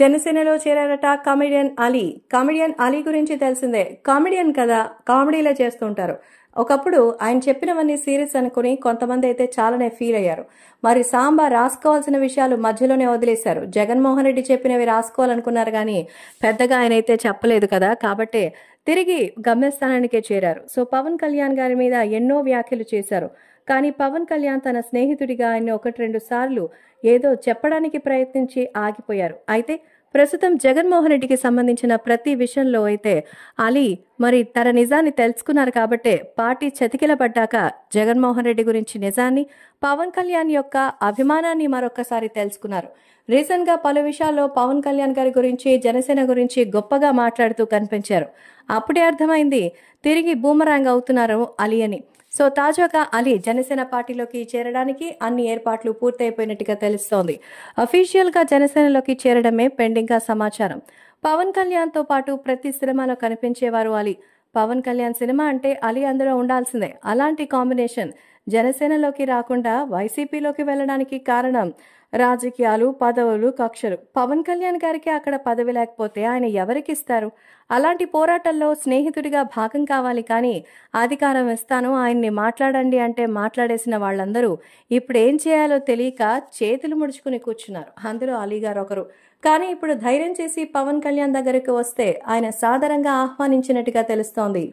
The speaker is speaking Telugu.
జనసేనలో చేరారట కామెడియన్ అలీ కామెడియన్ అలీ గురించి తెలిసిందే కామెడియన్ కదా కామెడీలో చేస్తుంటారు ఒకప్పుడు ఆయన చెప్పినవన్నీ సీరియస్ అనుకుని కొంతమంది అయితే చాలానే ఫీల్ అయ్యారు మరి సాంబా రాసుకోవాల్సిన విషయాలు మధ్యలోనే వదిలేశారు జగన్మోహన్ రెడ్డి చెప్పినవి రాసుకోవాలనుకున్నారు కానీ పెద్దగా ఆయన అయితే చెప్పలేదు కదా కాబట్టి తిరిగి గమ్యస్థానానికే చేరారు సో పవన్ కళ్యాణ్ గారి మీద ఎన్నో వ్యాఖ్యలు చేశారు కానీ పవన్ కళ్యాణ్ తన స్నేహితుడిగా ఆయన ఒకటి రెండు సార్లు ఏదో చెప్పడానికి ప్రయత్నించి ఆగిపోయారు అయితే ప్రస్తుతం జగన్మోహన్ రెడ్డికి సంబంధించిన ప్రతి విషయంలో అయితే అలీ మరి తన నిజాన్ని తెలుసుకున్నారు కాబట్టే పార్టీ చతికిల పడ్డాక జగన్మోహన్ రెడ్డి గురించి నిజాన్ని పవన్ కళ్యాణ్ యొక్క అభిమానాన్ని మరొకసారి తెలుసుకున్నారు రీసెంట్గా పలు విషయాల్లో పవన్ కళ్యాణ్ గారి గురించి జనసేన గురించి గొప్పగా మాట్లాడుతూ కనిపించారు అప్పుడే అర్థమైంది తిరిగి బూమరాంగ్ అవుతున్నారు అలీ అని సో తాజాగా అలీ జనసేన పార్టీలోకి చేరడానికి అన్ని ఏర్పాట్లు పూర్తయిపోయినట్టుగా తెలుస్తోంది అఫీషియల్గా జనసేనలోకి చేరడమే పెండింగ్గా సమాచారం పవన్ కళ్యాణ్తో పాటు ప్రతి సినిమాలో కనిపించేవారు అలీ పవన్ కళ్యాణ్ సినిమా అంటే అలీ అందులో ఉండాల్సిందే అలాంటి కాంబినేషన్ జనసేనలోకి రాకుండా వైసీపీలోకి వెళ్ళడానికి కారణం రాజకీయాలు పదవులు కక్షలు పవన్ కళ్యాణ్ గారికి అక్కడ పదవి లేకపోతే ఆయన ఎవరికి ఇస్తారు అలాంటి పోరాటంలో స్నేహితుడిగా భాగం కావాలి కానీ అధికారం ఇస్తాను ఆయన్ని మాట్లాడండి అంటే మాట్లాడేసిన వాళ్ళందరూ ఇప్పుడు ఏం చేయాలో తెలియక చేతులు ముడుచుకుని కూర్చున్నారు అందులో అలీగారు ఒకరు కానీ ఇప్పుడు ధైర్యం చేసి పవన్ కళ్యాణ్ దగ్గరకు వస్తే ఆయన సాధారణంగా ఆహ్వానించినట్టుగా తెలుస్తోంది